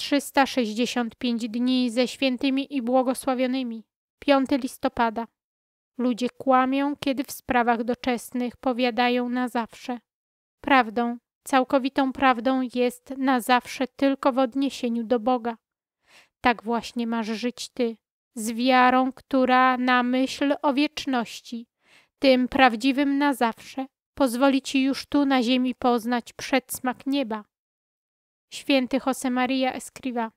365 dni ze świętymi i błogosławionymi. 5 listopada. Ludzie kłamią, kiedy w sprawach doczesnych powiadają na zawsze. Prawdą, całkowitą prawdą jest na zawsze tylko w odniesieniu do Boga. Tak właśnie masz żyć ty, z wiarą, która na myśl o wieczności, tym prawdziwym na zawsze, pozwoli ci już tu na ziemi poznać przedsmak nieba. Święty Josemaria Escriva,